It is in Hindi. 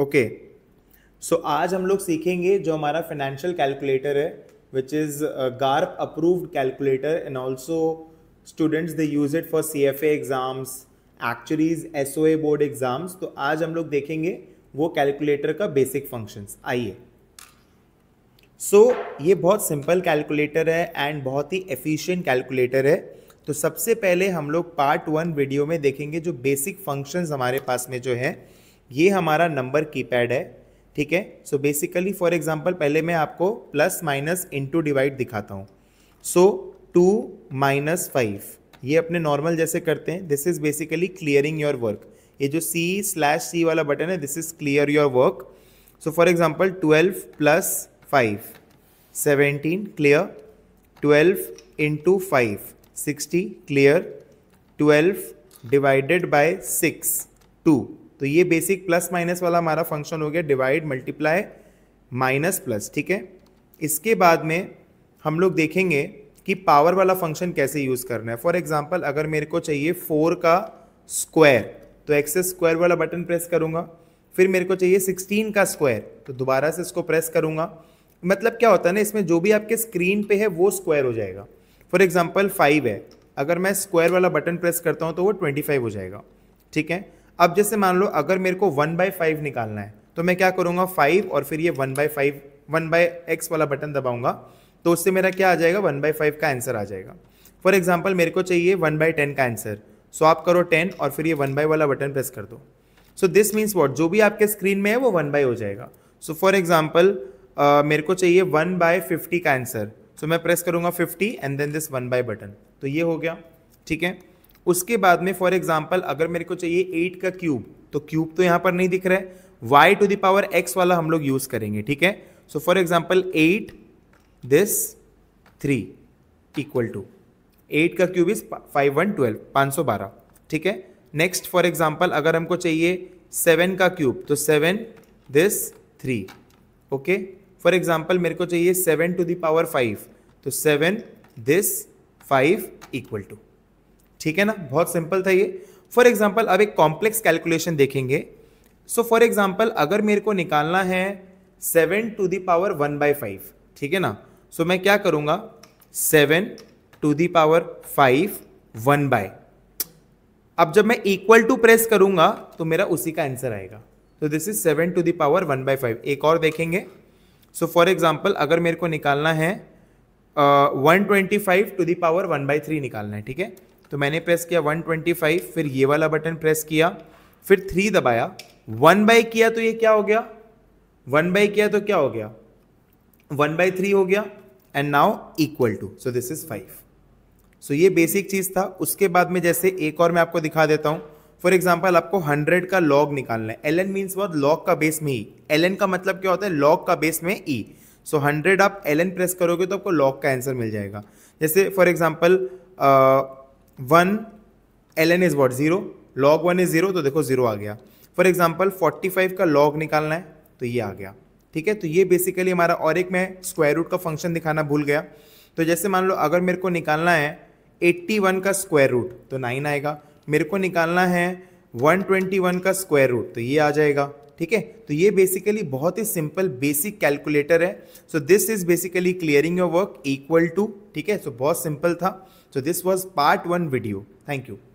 ओके सो आज हम लोग सीखेंगे जो हमारा फाइनेंशियल कैलकुलेटर है which is GARP approved calculator and also students they use it for C F exams actually S O A board exams तो आज हम लोग देखेंगे वो कैलकुलेटर का बेसिक फंक्शंस आइए सो so, ये बहुत सिंपल कैलकुलेटर है एंड बहुत ही एफिशिएंट कैलकुलेटर है तो सबसे पहले हम लोग पार्ट वन वीडियो में देखेंगे जो बेसिक फंक्शंस हमारे पास में जो है ये हमारा नंबर कीपैड है ठीक है सो बेसिकली फॉर एग्जाम्पल पहले मैं आपको प्लस माइनस इंटू डिवाइड दिखाता हूँ सो टू माइनस फाइव ये अपने नॉर्मल जैसे करते हैं this is basically clearing your work ये जो सी स्लैश सी वाला बटन है this is clear your work so for example twelve plus five seventeen clear twelve into five sixty clear twelve divided by six two तो ये बेसिक प्लस माइनस वाला हमारा फंक्शन हो गया डिवाइड मल्टीप्लाई माइनस प्लस ठीक है इसके बाद में हम लोग देखेंगे कि पावर वाला फंक्शन कैसे यूज़ करना है फॉर एग्जाम्पल अगर मेरे को चाहिए फोर का स्क्वायर तो एक्स स्क्वायर वाला बटन प्रेस करूँगा फिर मेरे को चाहिए सिक्सटीन का स्क्वायर तो दोबारा से इसको प्रेस करूँगा मतलब क्या होता है ना इसमें जो भी आपके स्क्रीन पे है वो स्क्वायर हो जाएगा फॉर एग्जाम्पल फाइव है अगर मैं स्क्वायर वाला बटन प्रेस करता हूँ तो वो ट्वेंटी फाइव हो जाएगा ठीक है अब जैसे मान लो अगर मेरे को वन बाई फाइव निकालना है तो मैं क्या करूँगा फाइव और फिर ये one by five one by X वाला बटन दबाऊंगा तो उससे मेरा क्या आ जाएगा वन बाई फाइव का आंसर आ जाएगा फॉर एग्जाम्पल मेरे को चाहिए वन बाई टेन का आंसर सो आप करो टेन और फिर ये वन बाई वाला बटन प्रेस कर दो सो दिस मीन्स वॉट जो भी आपके स्क्रीन में है वो वन बाई हो जाएगा सो फॉर एग्जाम्पल मेरे को चाहिए वन बाय फिफ्टी का आंसर सो मैं प्रेस करूँगा fifty and then this one by button तो ये हो गया ठीक है उसके बाद में फॉर एग्जाम्पल अगर मेरे को चाहिए एट का क्यूब तो क्यूब तो यहाँ पर नहीं दिख रहा है वाई टू दावर एक्स वाला हम लोग यूज करेंगे ठीक है so for example eight this three equal to eight का cube is five one twelve पाँच सौ बारह ठीक है नेक्स्ट फॉर एग्जाम्पल अगर हमको चाहिए सेवन का क्यूब तो seven this three okay for example मेरे को चाहिए सेवन टू दावर फाइव तो seven this five equal to ठीक है ना बहुत सिंपल था ये फॉर एग्जाम्पल अब एक कॉम्प्लेक्स कैलकुलेशन देखेंगे सो फॉर एग्जाम्पल अगर मेरे को निकालना है seven to the power one by five ठीक है ना सो so, मैं क्या करूँगा seven to the power five one by अब जब मैं इक्वल टू प्रेस करूंगा तो मेरा उसी का आंसर आएगा तो this is seven to the power one by five एक और देखेंगे सो फॉर एग्जाम्पल अगर मेरे को निकालना है one twenty five to the power one by three निकालना है ठीक है तो मैंने प्रेस किया 125 फिर ये वाला बटन प्रेस किया फिर थ्री दबाया वन बाई किया तो ये क्या हो गया वन बाई किया तो क्या हो गया वन बाई थ्री हो गया and now equal to so this is five so ये बेसिक चीज़ था उसके बाद में जैसे एक और मैं आपको दिखा देता हूँ फॉर एग्जाम्पल आपको हंड्रेड का लॉग निकालना है L N means worth log का बेस में ई एल एन का मतलब क्या होता है लॉग का बेस में ई सो हंड्रेड आप एल एन प्रेस करोगे तो आपको लॉग का आंसर मिल जाएगा जैसे for example one L N is what zero log one is zero तो देखो ज़ीरो आ गया फॉर एग्जाम्पल फोर्टी फाइव का लॉग निकालना है तो ये आ गया ठीक है तो ये बेसिकली हमारा और एक मैं स्क्वायर रूट का फंक्शन दिखाना भूल गया तो जैसे मान लो अगर मेरे को निकालना है एट्टी वन का स्क्वायर रूट तो नाइन आएगा मेरे को निकालना है वन ट्वेंटी वन का स्क्वायर रूट तो ये आ जाएगा ठीक है तो ये बेसिकली बहुत ही सिंपल बेसिक कैलकुलेटर है so this is basically clearing your work equal to ठीक है सो बहुत सिंपल था so this was part one video thank you